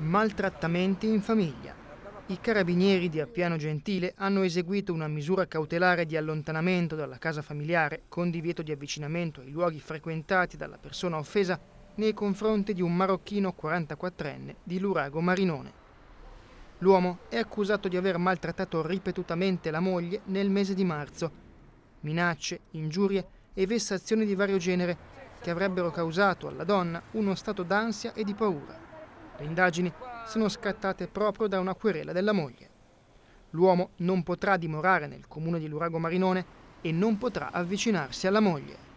Maltrattamenti in famiglia. I carabinieri di Appiano Gentile hanno eseguito una misura cautelare di allontanamento dalla casa familiare con divieto di avvicinamento ai luoghi frequentati dalla persona offesa nei confronti di un marocchino 44enne di Lurago Marinone. L'uomo è accusato di aver maltrattato ripetutamente la moglie nel mese di marzo. Minacce, ingiurie e vessazioni di vario genere che avrebbero causato alla donna uno stato d'ansia e di paura. Le indagini sono scattate proprio da una querela della moglie. L'uomo non potrà dimorare nel comune di Lurago Marinone e non potrà avvicinarsi alla moglie.